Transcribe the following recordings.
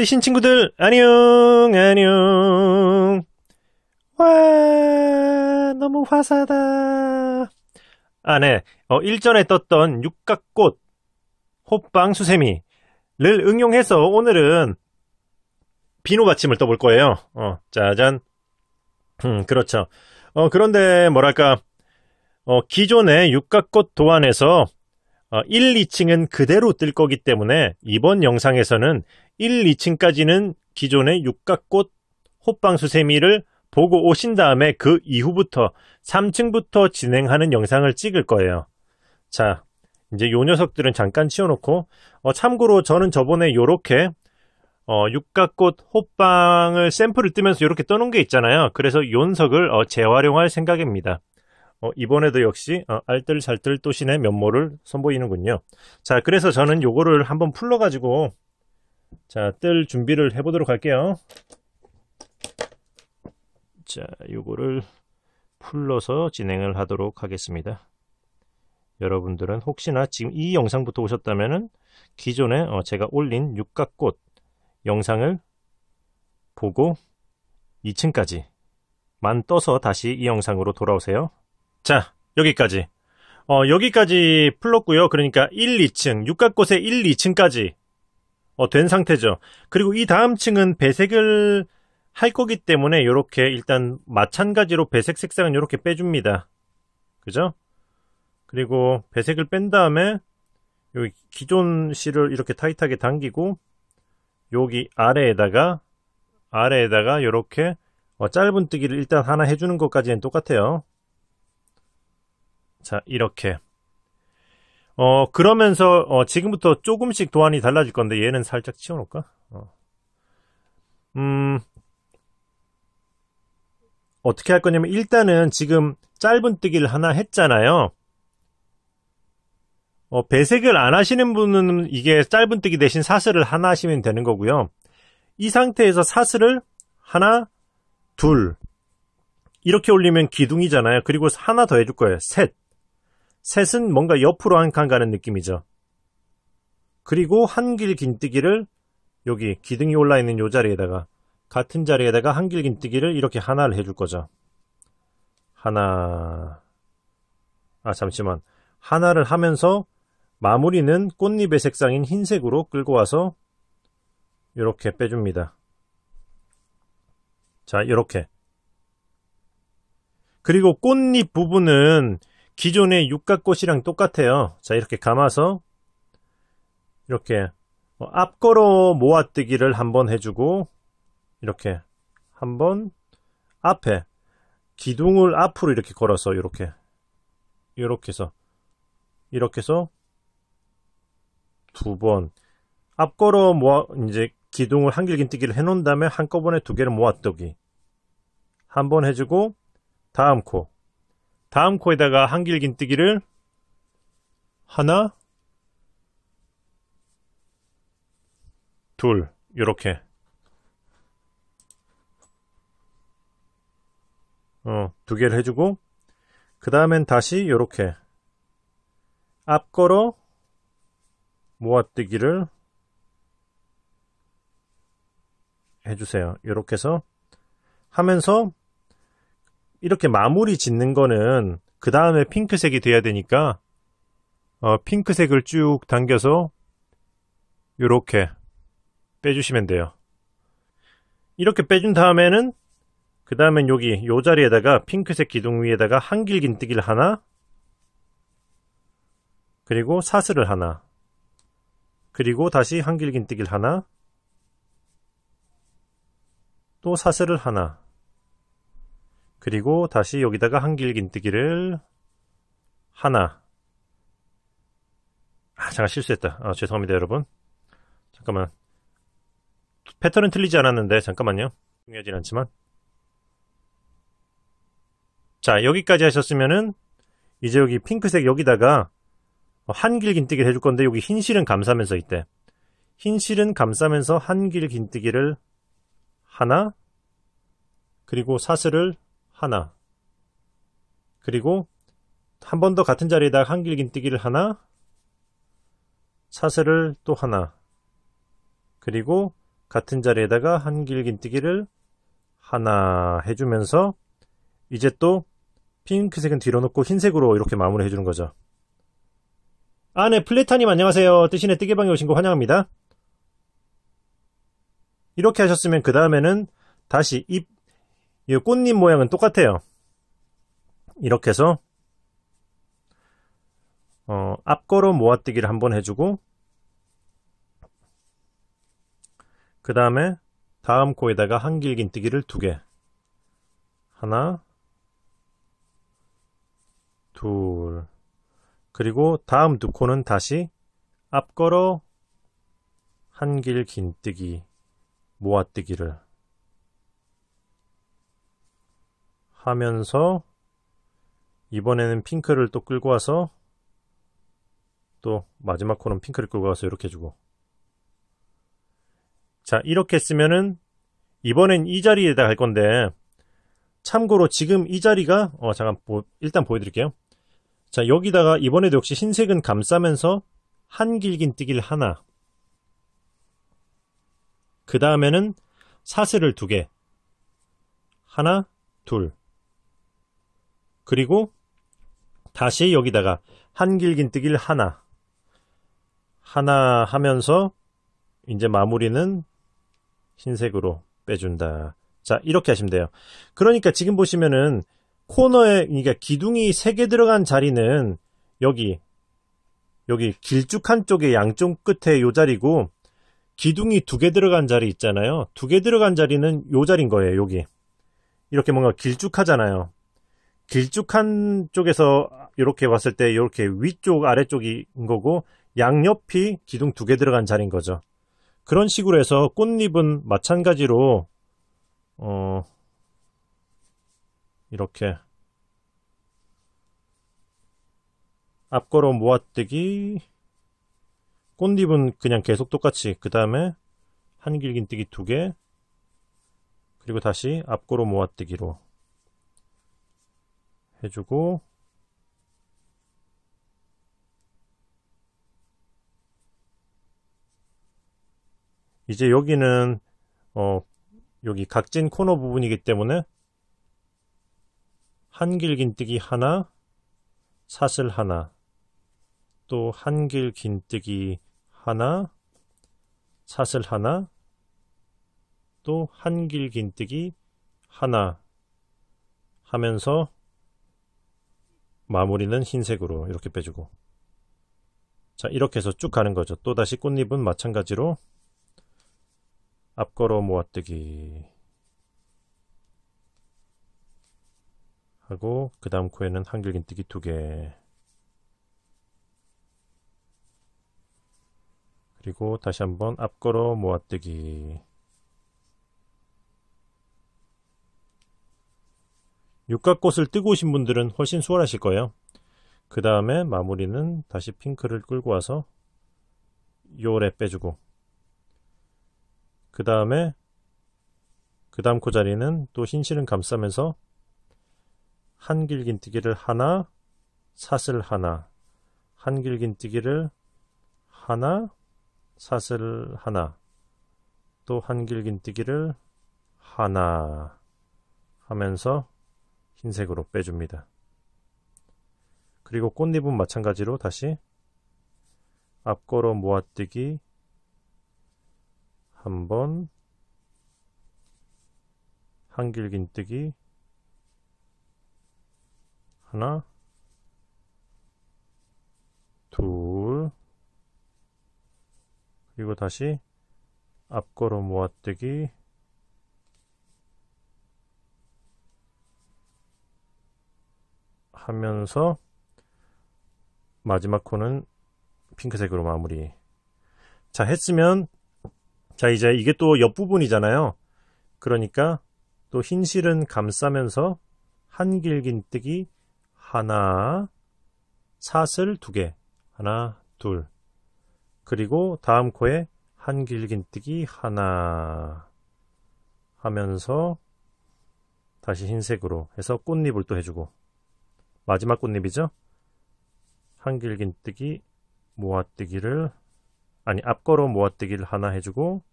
뜨신 친구들 안녕 안녕 와 너무 화사다 아, 네. 어, 일전에 떴던 육각꽃, 호빵 수세미를 응용해서 오늘은 비누 받침을 떠볼 거예요. 어, 짜잔. 음, 그렇죠. 어, 그런데, 뭐랄까, 어, 기존의 육각꽃 도안에서 어, 1, 2층은 그대로 뜰 거기 때문에 이번 영상에서는 1, 2층까지는 기존의 육각꽃 호빵수세미를 보고 오신 다음에 그 이후부터 3층부터 진행하는 영상을 찍을 거예요. 자, 이제 요 녀석들은 잠깐 치워놓고 어, 참고로 저는 저번에 요렇게 어, 육각꽃 호빵을 샘플을 뜨면서 요렇게 떠놓은 게 있잖아요. 그래서 요녀석을 어, 재활용할 생각입니다. 어, 이번에도 역시 어, 알뜰살뜰 또신의 면모를 선보이는군요. 자, 그래서 저는 요거를 한번 풀러가지고 자, 뜰 준비를 해보도록 할게요. 자, 요거를 풀러서 진행을 하도록 하겠습니다. 여러분들은 혹시나 지금 이 영상부터 오셨다면은 기존에 어, 제가 올린 육각꽃 영상을 보고 2층까지만 떠서 다시 이 영상으로 돌아오세요. 자, 여기까지. 어, 여기까지 풀렀고요. 그러니까 1, 2층, 육각꽃의 1, 2층까지 어, 된 상태죠. 그리고 이 다음 층은 배색을 할 거기 때문에 이렇게 일단 마찬가지로 배색 색상은 이렇게 빼줍니다. 그죠? 그리고 배색을 뺀 다음에 여기 기존 실을 이렇게 타이트하게 당기고 여기 아래에다가 아래에다가 이렇게 어, 짧은 뜨기를 일단 하나 해주는 것까지는 똑같아요. 자 이렇게 어, 그러면서, 어, 지금부터 조금씩 도안이 달라질 건데, 얘는 살짝 치워놓을까? 어. 음, 어떻게 할 거냐면, 일단은 지금 짧은뜨기를 하나 했잖아요. 어, 배색을 안 하시는 분은 이게 짧은뜨기 대신 사슬을 하나 하시면 되는 거고요. 이 상태에서 사슬을 하나, 둘 이렇게 올리면 기둥이잖아요. 그리고 하나 더 해줄 거예요. 셋 셋은 뭔가 옆으로 한 칸 가는 느낌이죠. 그리고 한길 긴뜨기를 여기 기둥이 올라있는 요 자리에다가 같은 자리에다가 한길 긴뜨기를 이렇게 하나를 해줄 거죠. 하나 아 잠시만 하나를 하면서 마무리는 꽃잎의 색상인 흰색으로 끌고 와서 이렇게 빼줍니다. 자 이렇게 그리고 꽃잎 부분은 기존의 육각꽃이랑 똑같아요. 자, 이렇게 감아서 이렇게 어, 앞걸어 모아뜨기를 한번 해주고 이렇게 한번 앞에 기둥을 앞으로 이렇게 걸어서 이렇게 이렇게 해서 이렇게 해서 두 번 앞걸어 모아 이제 기둥을 한길긴뜨기를 해놓은 다음에 한꺼번에 두 개를 모아뜨기 한번 해주고 다음 코 다음 코에다가 한길긴뜨기를 하나 둘 요렇게 어, 두 개를 해주고 그 다음엔 다시 요렇게 앞걸어 모아뜨기를 해주세요. 이렇게 해서 하면서 이렇게 마무리 짓는 거는 그 다음에 핑크색이 돼야 되니까 어, 핑크색을 쭉 당겨서 이렇게 빼주시면 돼요 이렇게 빼준 다음에는 그 다음엔 여기 요 자리에다가 핑크색 기둥 위에다가 한길 긴뜨기를 하나 그리고 사슬을 하나 그리고 다시 한길 긴뜨기를 하나 또 사슬을 하나 그리고 다시 여기다가 한길긴뜨기를 하나 아 잠깐 실수했다 아, 죄송합니다 여러분 잠깐만 패턴은 틀리지 않았는데 잠깐만요 중요하진 않지만 자 여기까지 하셨으면은 이제 여기 핑크색 여기다가 한길 긴뜨기를 해줄 건데 여기 흰 실은 감싸면서 있대 흰 실은 감싸면서 한길 긴뜨기를 하나 그리고 사슬을 하나 그리고 한 번 더 같은 자리에다 한길긴뜨기를 하나 사슬을 또 하나 그리고 같은 자리에다가 한길긴뜨기를 하나 해주면서 이제 또 핑크색은 뒤로 놓고 흰색으로 이렇게 마무리 해주는 거죠 아네 플레타님 안녕하세요 뜨신의 뜨개방에 오신 거 환영합니다 이렇게 하셨으면 그 다음에는 다시 입이 꽃잎 모양은 똑같아요. 이렇게 해서 어, 앞걸어 모아뜨기를 한번 해주고 그 다음에 다음 코에다가 한길긴뜨기를 두개 하나 둘 그리고 다음 두 코는 다시 앞걸어 한길긴뜨기 모아뜨기를 하면서 이번에는 핑크를 또 끌고 와서 또 마지막 코는 핑크를 끌고 와서 이렇게 주고 자 이렇게 쓰면은 이번엔 이 자리에다 갈 건데 참고로 지금 이 자리가 어 잠깐 보, 일단 보여드릴게요 자 여기다가 이번에도 역시 흰색은 감싸면서 한 길긴뜨기를 하나 그 다음에는 사슬을 두 개 하나 둘 그리고 다시 여기다가 한길긴뜨길 하나 하나 하면서 이제 마무리는 흰색으로 빼준다. 자 이렇게 하시면 돼요. 그러니까 지금 보시면은 코너에 그러니까 기둥이 3개 들어간 자리는 여기 여기 길쭉한 쪽에 양쪽 끝에 요 자리고 기둥이 두 개 들어간 자리 있잖아요. 두 개 들어간 자리는 요 자리인 거예요. 여기 이렇게 뭔가 길쭉하잖아요. 길쭉한 쪽에서 이렇게 봤을 때 이렇게 위쪽 아래쪽인 거고 양옆이 기둥 두 개 들어간 자리인 거죠. 그런 식으로 해서 꽃잎은 마찬가지로 어 이렇게 앞걸음 모아뜨기 꽃잎은 그냥 계속 똑같이 그 다음에 한 길긴뜨기 두 개 그리고 다시 앞걸음 모아뜨기로 해주고 이제 여기는 어 여기 각진 코너 부분이기 때문에 한길긴뜨기 하나 사슬 하나 또 한길긴뜨기 하나 사슬 하나 또 한길긴뜨기 하나 하면서 마무리는 흰색으로 이렇게 빼주고 자 이렇게 해서 쭉 가는 거죠 또다시 꽃잎은 마찬가지로 앞걸어 모아뜨기 하고 그 다음 코에는 한길긴뜨기 두개 그리고 다시 한번 앞걸어 모아뜨기 육각꽃을 뜨고 오신 분들은 훨씬 수월하실 거예요. 그 다음에 마무리는 다시 핑크를 끌고 와서 요래 빼주고 그 다음에 그 다음 코자리는 또 흰실은 감싸면서 한 길긴뜨기를 하나 사슬 하나 한 길긴뜨기를 하나 사슬 하나 또한 길긴뜨기를 하나 하면서 흰색으로 빼줍니다. 그리고 꽃잎은 마찬가지로 다시 앞걸어 모아뜨기 한 번 한길긴뜨기 하나 둘 그리고 다시 앞걸어 모아뜨기 하면서 마지막 코는 핑크색으로 마무리 자 했으면 자 이제 이게 또 옆부분이잖아요 그러니까 또 흰 실은 감싸면서 한 길긴뜨기 하나 사슬 두 개 하나 둘 그리고 다음 코에 한 길긴뜨기 하나 하면서 다시 흰색으로 해서 꽃잎을 또 해주고 마지막 꽃잎이죠? 한길긴뜨기 모아뜨기를 아니 앞걸어 모아뜨기를 하나 해주고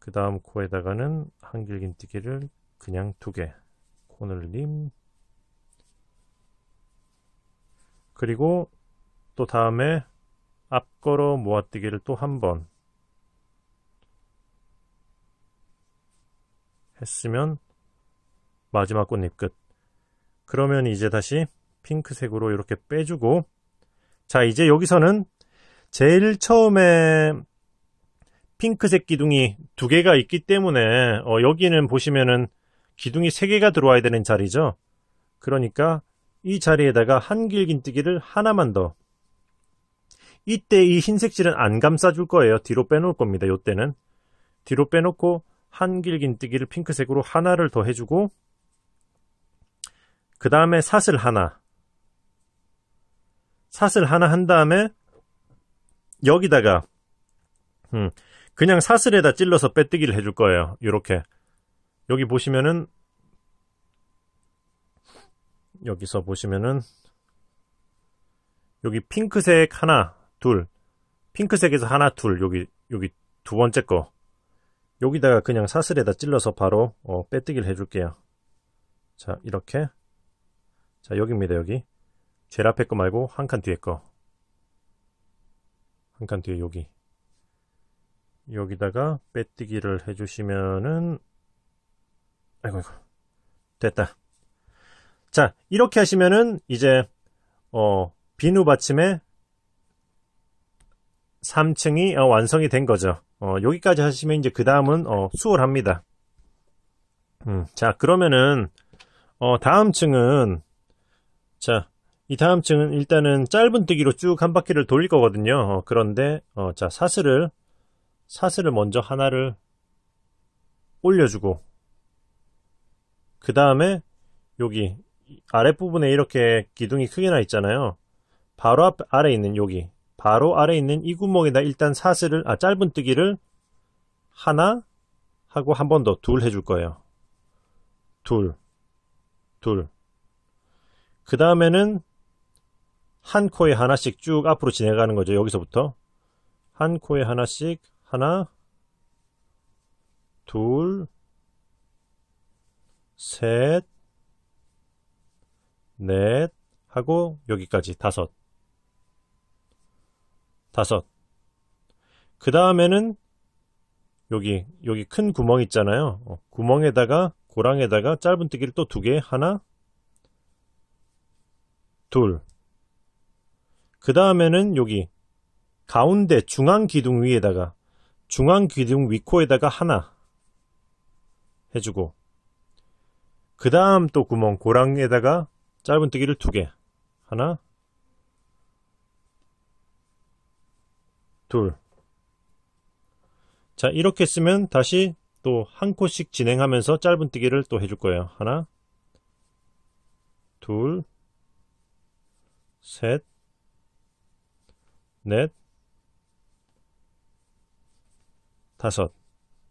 그 다음 코에다가는 한길긴뜨기를 그냥 두 개 코늘림 그리고 또 다음에 앞걸어 모아뜨기를 또 한 번 했으면 마지막 꽃잎 끝 그러면 이제 다시 핑크색으로 이렇게 빼주고 자 이제 여기서는 제일 처음에 핑크색 기둥이 두 개가 있기 때문에 어, 여기는 보시면은 기둥이 세 개가 들어와야 되는 자리죠 그러니까 이 자리에다가 한 길긴뜨기를 하나만 더 이때 이흰색질은안 감싸줄 거예요 뒤로 빼놓을 겁니다 요때는 뒤로 빼놓고 한 길긴뜨기를 핑크색으로 하나를 더 해주고 그 다음에 사슬 하나 사슬 하나 한 다음에 여기다가 음, 그냥 사슬에다 찔러서 빼뜨기를 해줄 거예요. 이렇게 여기 보시면은 여기서 보시면은 여기 핑크색 하나 둘 핑크색에서 하나 둘 여기 여기 두 번째 거 여기다가 그냥 사슬에다 찔러서 바로 어, 빼뜨기를 해줄게요. 자 이렇게 자 여기입니다 여기 제일 앞에 거 말고 한 칸 뒤에 거. 한 칸 뒤에 여기. 여기다가 빼뜨기를 해주시면은 아이고 이고 됐다. 자 이렇게 하시면은 이제 어 비누 받침에 3층이 어, 완성이 된 거죠. 어, 여기까지 하시면 이제 그 다음은 어, 수월합니다. 음, 자 그러면은 어, 다음 층은 자이 다음 층은 일단은 짧은 뜨기로 쭉 한 바퀴를 돌릴 거거든요. 어, 그런데 어, 자 사슬을 사슬을 먼저 하나를 올려주고 그 다음에 여기 아랫부분에 이렇게 기둥이 크게 나 있잖아요. 바로 앞 아래 있는 여기 바로 아래 있는 이 구멍에다 일단 사슬을 아 짧은 뜨기를 하나 하고 한 번 더 둘 해줄 거예요. 둘, 둘. 그 다음에는 한 코에 하나씩 쭉 앞으로 진행하는 거죠. 여기서부터 한 코에 하나씩 하나 둘 셋 넷 하고 여기까지 다섯 다섯 그 다음에는 여기 여기 큰 구멍 있잖아요 어, 구멍에다가 고랑에다가 짧은뜨기를 또 두 개 하나 둘그 다음에는 여기 가운데 중앙 기둥 위에다가 중앙 기둥 위코에다가 하나 해주고 그 다음 또 구멍 고랑에다가 짧은뜨기를 두개 하나 둘 자 이렇게 쓰면 다시 또 한 코씩 진행하면서 짧은뜨기를 또 해줄 거예요 하나 둘셋 넷, 다섯.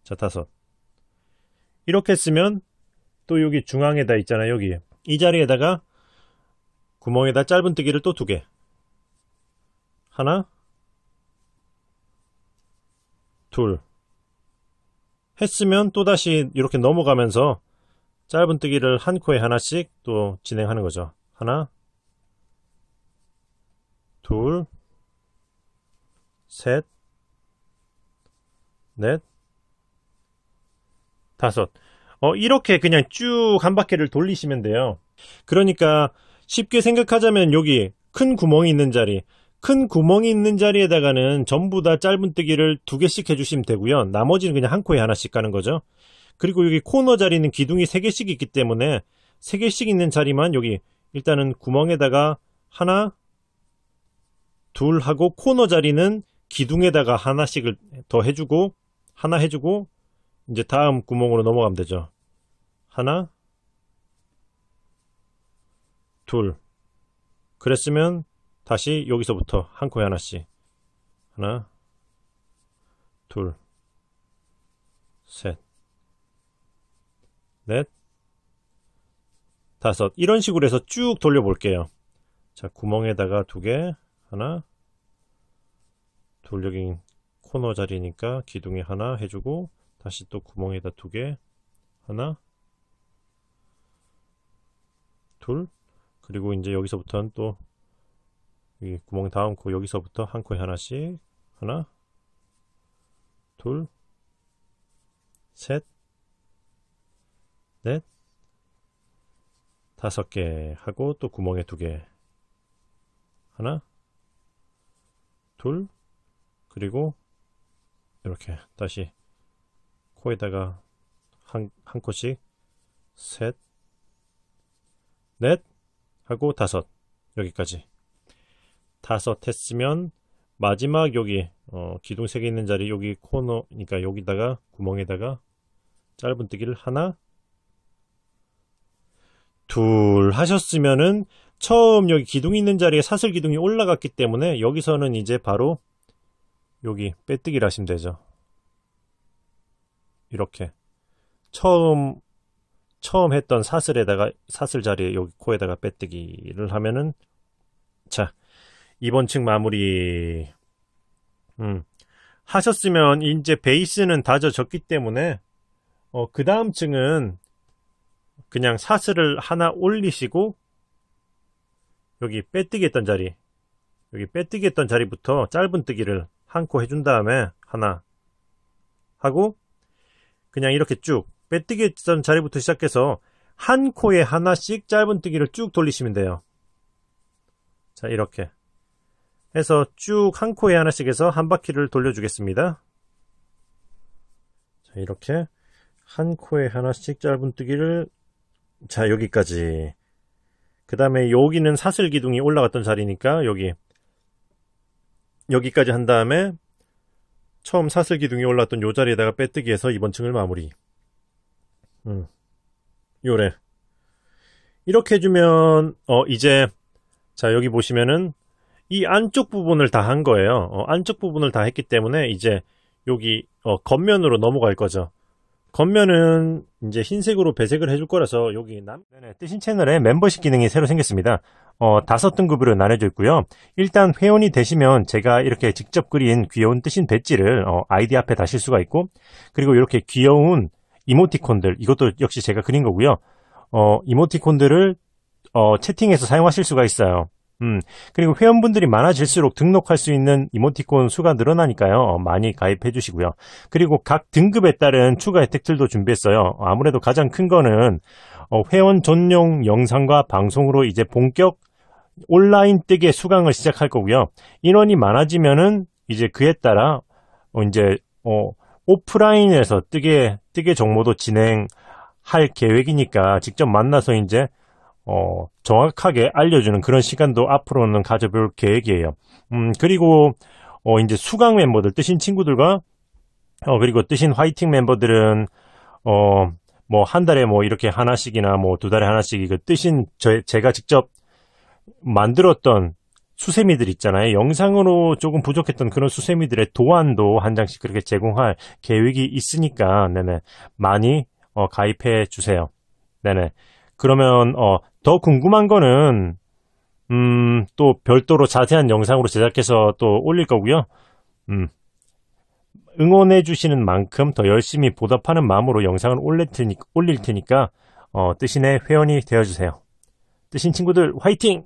자, 다섯. 이렇게 쓰면 또 여기 중앙에다 있잖아, 여기. 이 자리에다가 구멍에다 짧은뜨기를 또 두 개. 하나, 둘. 했으면 또다시 이렇게 넘어가면서 짧은뜨기를 한 코에 하나씩 또 진행하는 거죠. 하나, 둘, 셋, 넷, 다섯. 어, 이렇게 그냥 쭉 한 바퀴를 돌리시면 돼요. 그러니까 쉽게 생각하자면 여기 큰 구멍이 있는 자리, 큰 구멍이 있는 자리에다가는 전부 다 짧은뜨기를 두 개씩 해주시면 되고요. 나머지는 그냥 한 코에 하나씩 가는 거죠. 그리고 여기 코너 자리는 기둥이 세 개씩 있기 때문에 세 개씩 있는 자리만 여기 일단은 구멍에다가 하나, 둘 하고 코너 자리는 기둥에다가 하나씩을 더 해주고 하나 해주고 이제 다음 구멍으로 넘어가면 되죠. 하나 둘 그랬으면 다시 여기서부터 한 코에 하나씩 하나 둘 셋 넷 다섯 이런 식으로 해서 쭉 돌려 볼게요 자 구멍에다가 두 개 하나 돌려긴 코너 자리니까 기둥에 하나 해주고 다시 또 구멍에다 두 개 하나 둘 그리고 이제 여기서부터는 또 이 구멍 다음 코 여기서부터 한 코에 하나씩 하나 둘 셋 넷 다섯 개 하고 또 구멍에 두 개 하나 둘 그리고 이렇게 다시 코에다가 한, 한 코씩 셋, 넷 하고 다섯 여기까지 다섯 했으면 마지막 여기 어, 기둥색개 있는 자리 여기 코너 니까 그러니까 여기다가 구멍에다가 짧은뜨기를 하나 둘 하셨으면은 처음 여기 기둥 있는 자리에 사슬 기둥이 올라갔기 때문에 여기서는 이제 바로 여기 빼뜨기를 하시면 되죠. 이렇게 처음 처음 했던 사슬에다가 사슬 자리에 여기 코에다가 빼뜨기를 하면은 자 이번 층 마무리 음 하셨으면 이제 베이스는 다져졌기 때문에 어, 그 다음 층은 그냥 사슬을 하나 올리시고 여기 빼뜨기 했던 자리 여기 빼뜨기 했던 자리부터 짧은 뜨기를 한코 해준 다음에 하나 하고 그냥 이렇게 쭉 빼뜨기 했던 자리부터 시작해서 한 코에 하나씩 짧은뜨기를 쭉 돌리시면 돼요. 자 이렇게 해서 쭉 한 코에 하나씩 해서 한 바퀴를 돌려주겠습니다. 자 이렇게 한 코에 하나씩 짧은뜨기를 자 여기까지 그 다음에 여기는 사슬 기둥이 올라갔던 자리니까 여기 여기까지 한 다음에 처음 사슬 기둥이 올랐던 요 자리에다가 빼뜨기해서 이번 층을 마무리. 음. 요래. 이렇게 해주면 어 이제 자 여기 보시면은 이 안쪽 부분을 다 한 거예요. 어, 안쪽 부분을 다 했기 때문에 이제 여기 어, 겉면으로 넘어갈 거죠. 겉면은 이제 흰색으로 배색을 해줄 거라서 여기 남 네, 뜨신 채널에 멤버십 기능이 새로 생겼습니다. 어, 다섯 등급으로 나눠져 있고요. 일단 회원이 되시면 제가 이렇게 직접 그린 귀여운 뜨신 배지를 어, 아이디 앞에 다실 수가 있고 그리고 이렇게 귀여운 이모티콘들 이것도 역시 제가 그린 거고요. 어, 이모티콘들을 어, 채팅에서 사용하실 수가 있어요. 음, 그리고 회원분들이 많아질수록 등록할 수 있는 이모티콘 수가 늘어나니까요. 어, 많이 가입해 주시고요. 그리고 각 등급에 따른 추가 혜택들도 준비했어요. 아무래도 가장 큰 거는 어, 회원 전용 영상과 방송으로 이제 본격 온라인 뜨개 수강을 시작할 거고요. 인원이 많아지면은 이제 그에 따라 어, 이제 어, 오프라인에서 뜨개 뜨개 정모도 진행할 계획이니까 직접 만나서 이제 어, 정확하게 알려주는 그런 시간도 앞으로는 가져볼 계획이에요. 음, 그리고 어, 이제 수강 멤버들 뜨신 친구들과 어, 그리고 뜨신 화이팅 멤버들은 어, 뭐한 달에 뭐 이렇게 하나씩이나 뭐 두 달에 하나씩 이거 뜨신 저, 제가 직접 만들었던 수세미들 있잖아요. 영상으로 조금 부족했던 그런 수세미들의 도안도 한 장씩 그렇게 제공할 계획이 있으니까 네네 많이 어, 가입해 주세요. 네네. 그러면 어, 더 궁금한 거는 음, 또 별도로 자세한 영상으로 제작해서 또 올릴 거고요. 음, 응원해 주시는 만큼 더 열심히 보답하는 마음으로 영상을 올릴, 테니, 올릴 테니까 어, 뜨신의 회원이 되어주세요. 뜨신 친구들 화이팅!